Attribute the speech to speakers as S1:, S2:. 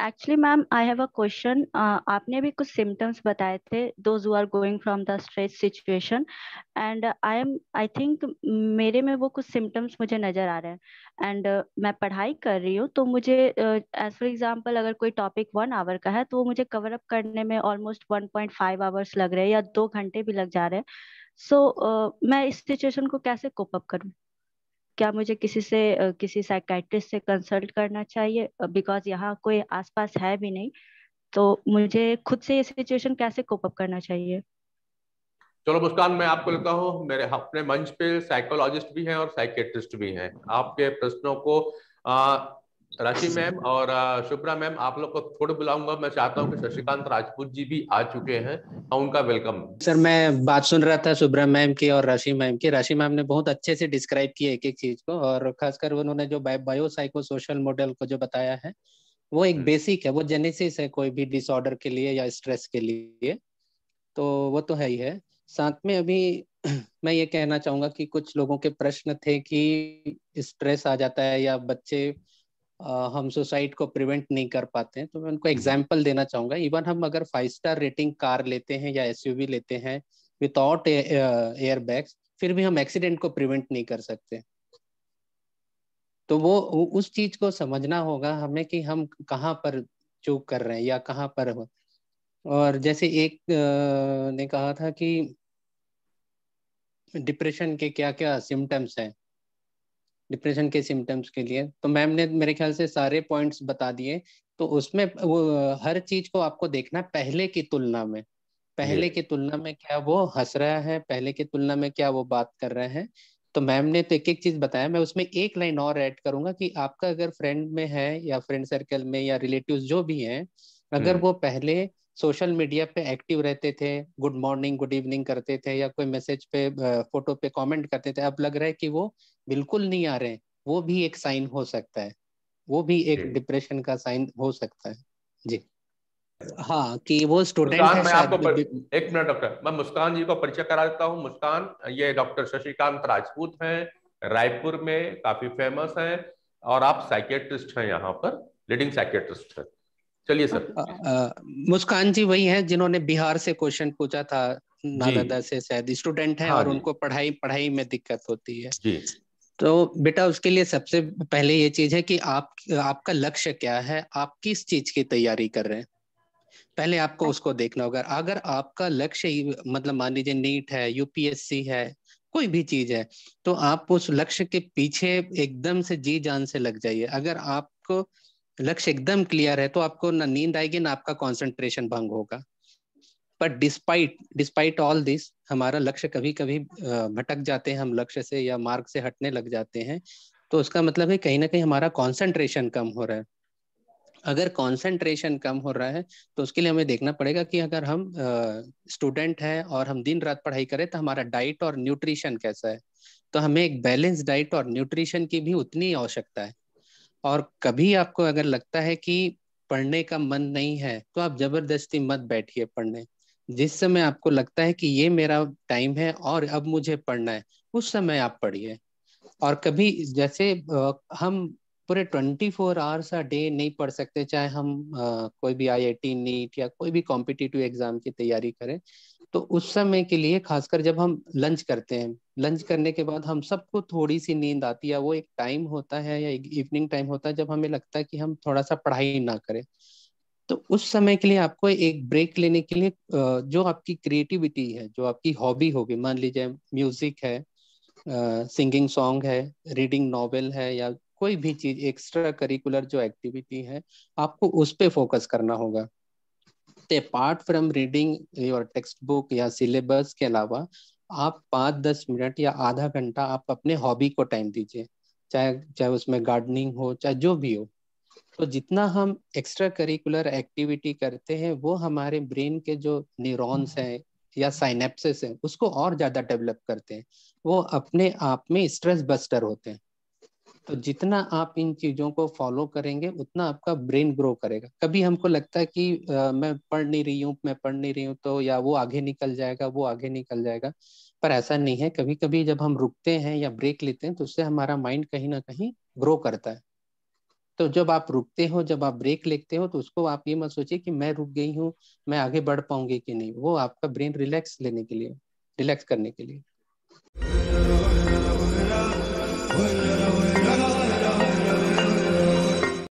S1: Actually ma'am I have a question आपने भी कुछ सिम्टम्स बताए थे those are going from the stress situation and I am I think मेरे में वो कुछ सिम्टम्स मुझे नज़र आ रहे हैं एंड uh, मैं पढ़ाई कर रही हूँ तो मुझे एज फॉर एग्जाम्पल अगर कोई टॉपिक वन आवर का है तो वो मुझे कवर अप करने में almost one point five hours लग रहे हैं या दो घंटे भी लग जा रहे हैं सो so, uh, मैं इस सिचुएशन को कैसे कोप अप करूँ क्या मुझे किसी से किसी साइकेट्रिस्ट से कंसल्ट करना चाहिए बिकॉज यहाँ कोई आसपास है भी नहीं तो मुझे खुद से ये सिचुएशन कैसे कोप अप करना चाहिए चलो मुस्कान मैं आपको लेता हूँ मेरे अपने मंच पे साइकोलॉजिस्ट भी हैं और साइकेट्रिस्ट भी हैं आपके प्रश्नों को आ, राशि मैम और शुभ्रा मैम आप लोग को थोड़ा बुलाऊंगा मैं चाहता हूँ कि शशिकांत राजपूत जी भी आ चुके हैं और उनका वेलकम सर मैं बात सुन रहा था शुभ्रा मैम की और राशि मैम की राशि मैम ने बहुत अच्छे से डिस्क्राइब किया एक एक चीज को और खासकर उन्होंने जो बायो साइको सोशल मॉडल को जो बताया है वो एक बेसिक हम्म। है वो जेनेसिस है कोई भी डिसऑर्डर के लिए या स्ट्रेस के लिए तो वो तो है ही है साथ में अभी मैं ये कहना चाहूंगा कि कुछ लोगों के प्रश्न थे कि स्ट्रेस आ जाता है या बच्चे हम सुसाइड को प्रिवेंट नहीं कर पाते हैं तो मैं उनको हम्म। एग्जाम्पल देना चाहूंगा इवन हम अगर फाइव स्टार रेटिंग कार लेते हैं या एस लेते हैं विदाउट एयर बैग फिर भी हम एक्सीडेंट को प्रिवेंट नहीं कर सकते तो वो उस चीज को समझना होगा हमें कि हम कहाँ पर चूक कर रहे हैं या कहाँ पर हो और जैसे एक ने कहा था कि डिप्रेशन के क्या क्या सिम्टम्स हैं डिप्रेशन के सिम्टम्स के लिए तो मैम ने मेरे ख्याल से सारे पॉइंट्स बता दिए तो उसमें वो हर चीज को आपको देखना पहले की तुलना में पहले की तुलना में क्या वो हंस रहा है पहले की तुलना में क्या वो बात कर रहे हैं तो मैम ने तो एक एक चीज बताया मैं उसमें एक लाइन और ऐड करूंगा कि आपका अगर फ्रेंड में है या फ्रेंड सर्कल में या रिलेटिव जो भी हैं अगर hmm. वो पहले सोशल मीडिया पे एक्टिव रहते थे गुड मॉर्निंग गुड इवनिंग करते थे या कोई मैसेज पे फोटो पे कमेंट करते थे अब लग रहा है कि वो बिल्कुल नहीं आ रहे हैं वो भी एक साइन हो सकता है वो भी एक डिप्रेशन का साइन हो सकता है जी हाँ कि वो स्टूडेंट मैं आपको पर, एक मिनट डॉक्टर मैं मुस्कान जी को परिचय करा देता हूँ मुस्कान ये डॉक्टर शशिकांत राजपूत हैं रायपुर में काफी फेमस हैं और आप साइकेट्रिस्ट हैं यहाँ पर लीडिंग साइकेट्रिस्ट हैं चलिए सर मुस्कान जी वही हैं जिन्होंने बिहार से क्वेश्चन पूछा था नालंदा से शायद स्टूडेंट हैं हाँ और उनको पढ़ाई पढ़ाई में दिक्कत होती है जी तो बेटा उसके लिए सबसे पहले ये चीज है कि आप आपका लक्ष्य क्या है आप किस चीज की तैयारी कर रहे हैं पहले आपको उसको देखना होगा अगर आपका लक्ष्य मतलब मान लीजिए नीट है यूपीएससी है कोई भी चीज है तो आप उस लक्ष्य के पीछे एकदम से जी जान से लग जाइए अगर आपको लक्ष्य एकदम क्लियर है तो आपको ना नींद आएगी ना आपका कॉन्सेंट्रेशन भंग होगा but despite despite all this हमारा लक्ष्य कभी कभी भटक जाते हैं हम लक्ष्य से या मार्ग से हटने लग जाते हैं तो उसका मतलब है कहीं ना कहीं हमारा कॉन्सेंट्रेशन कम हो रहा है अगर कंसंट्रेशन कम हो रहा है तो उसके लिए हमें देखना पड़ेगा कि अगर हम स्टूडेंट हैं और हम दिन रात पढ़ाई करें तो हमारा डाइट और न्यूट्रिशन कैसा है तो हमें एक बैलेंस डाइट और न्यूट्रिशन की भी उतनी आवश्यकता है और कभी आपको अगर लगता है कि पढ़ने का मन नहीं है तो आप जबरदस्ती मत बैठिए पढ़ने जिस समय आपको लगता है कि ये मेरा टाइम है और अब मुझे पढ़ना है उस समय आप पढ़िए और कभी जैसे हम पूरे 24 फोर आवर्स आ डे नहीं पढ़ सकते चाहे हम कोई भी आई आई टी नीट या कोई भी कॉम्पिटिटिव एग्जाम की तैयारी करें तो उस समय के लिए खासकर जब हम लंच करते हैं लंच करने के बाद हम सबको थोड़ी सी नींद आती है वो एक टाइम होता है या इवनिंग टाइम होता है जब हमें लगता है कि हम थोड़ा सा पढ़ाई ना करें तो उस समय के लिए आपको एक ब्रेक लेने के लिए जो आपकी क्रिएटिविटी है जो आपकी हॉबी होगी मान लीजिए म्यूजिक है सिंगिंग सॉन्ग है रीडिंग नॉवेल है या कोई भी चीज एक्स्ट्रा करिकुलर जो एक्टिविटी है आपको उस पर फोकस करना होगा apart from reading your text book या सिलेबस के अलावा आप पाँच दस मिनट या आधा घंटा आप अपने हॉबी को टाइम दीजिए चाहे चाहे उसमें गार्डनिंग हो चाहे जो भी हो तो जितना हम एक्स्ट्रा करिकुलर एक्टिविटी करते हैं वो हमारे ब्रेन के जो न्यूरॉन्स हम्म। हैं या साइनेप्सिस हैं उसको और ज़्यादा डेवलप करते हैं वो अपने आप में स्ट्रेस बस्टर होते हैं तो जितना आप इन चीजों को फॉलो करेंगे उतना आपका ब्रेन ग्रो करेगा कभी हमको लगता है कि आ, मैं पढ़ नहीं रही हूँ मैं पढ़ नहीं रही हूँ तो या वो आगे निकल जाएगा वो आगे निकल जाएगा पर ऐसा नहीं है कभी कभी जब हम रुकते हैं या ब्रेक लेते हैं तो उससे हमारा माइंड कहीं ना कहीं ग्रो करता है तो जब आप रुकते हो जब आप ब्रेक लेते हो तो उसको आप ये मत सोचिए कि मैं रुक गई हूँ मैं आगे बढ़ पाऊंगी कि नहीं वो आपका ब्रेन रिलैक्स लेने के लिए रिलैक्स करने के लिए